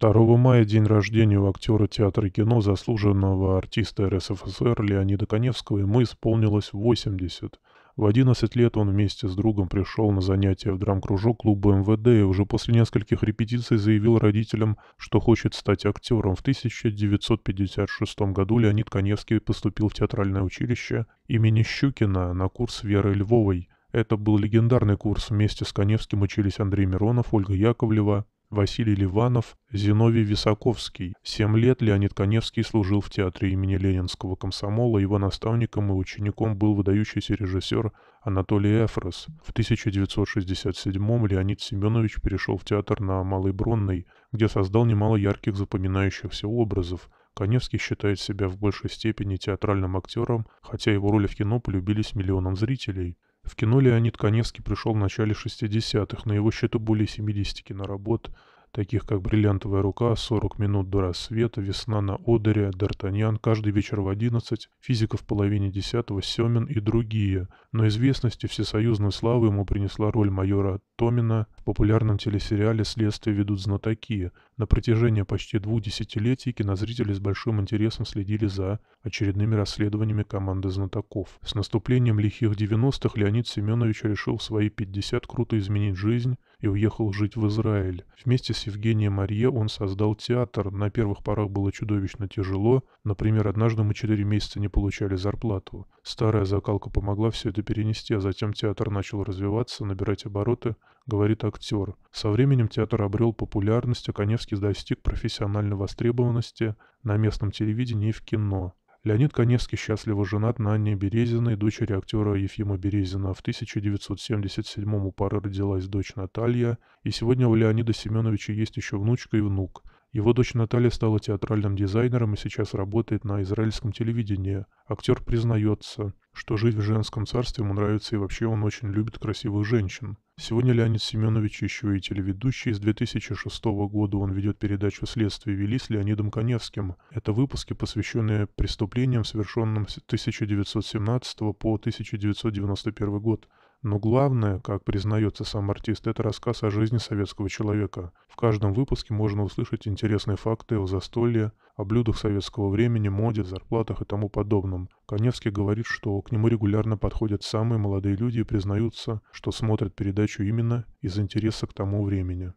2 мая день рождения у актера театра и кино, заслуженного артиста РСФСР Леонида Коневского, ему исполнилось 80. В 11 лет он вместе с другом пришел на занятия в драм-кружок клуба МВД и уже после нескольких репетиций заявил родителям, что хочет стать актером. В 1956 году Леонид Коневский поступил в театральное училище имени Щукина на курс Веры Львовой. Это был легендарный курс. Вместе с Коневским учились Андрей Миронов, Ольга Яковлева, Василий Ливанов, Зиновий Висаковский. Семь лет Леонид Коневский служил в театре имени Ленинского комсомола, его наставником и учеником был выдающийся режиссер Анатолий Эфрос. В 1967-м Леонид Семенович перешел в театр на Малой Бронной, где создал немало ярких запоминающихся образов. Коневский считает себя в большей степени театральным актером, хотя его роли в кино полюбились миллионам зрителей. В кино Леонид Коневский пришел в начале 60-х, на его счету более 70 киноработ, таких как «Бриллиантовая рука», «40 минут до рассвета», «Весна на Одере», «Д'Артаньян», «Каждый вечер в 11», «Физика в половине десятого», «Семин» и другие. Но известности всесоюзной славы ему принесла роль майора Томина в популярном телесериале «Следствие ведут знатоки», на протяжении почти двух десятилетий кинозрители с большим интересом следили за очередными расследованиями команды знатоков. С наступлением лихих 90-х Леонид Семенович решил в свои 50 круто изменить жизнь и уехал жить в Израиль. Вместе с Евгением Марье он создал театр. На первых порах было чудовищно тяжело. Например, однажды мы 4 месяца не получали зарплату. Старая закалка помогла все это перенести, а затем театр начал развиваться, набирать обороты, говорит актер. Со временем театр обрел популярность, а Коневский все-таки достиг профессиональной востребованности на местном телевидении и в кино. Леонид Коневский счастливо женат на Анне Березиной, дочери актера Ефима Березина. В 1977 у пары родилась дочь Наталья, и сегодня у Леонида Семеновича есть еще внучка и внук. Его дочь Наталья стала театральным дизайнером и сейчас работает на израильском телевидении. Актер признается, что жить в женском царстве ему нравится и вообще он очень любит красивых женщин. Сегодня Леонид Семенович еще и телеведущий. С 2006 года он ведет передачу «Следствие вели» с Леонидом Коневским. Это выпуски, посвященные преступлениям, совершенным с 1917 по 1991 год. Но главное, как признается сам артист, это рассказ о жизни советского человека. В каждом выпуске можно услышать интересные факты о застолье, о блюдах советского времени, моде, зарплатах и тому подобном. Коневский говорит, что к нему регулярно подходят самые молодые люди и признаются, что смотрят передачи передачу именно из интереса к тому времени.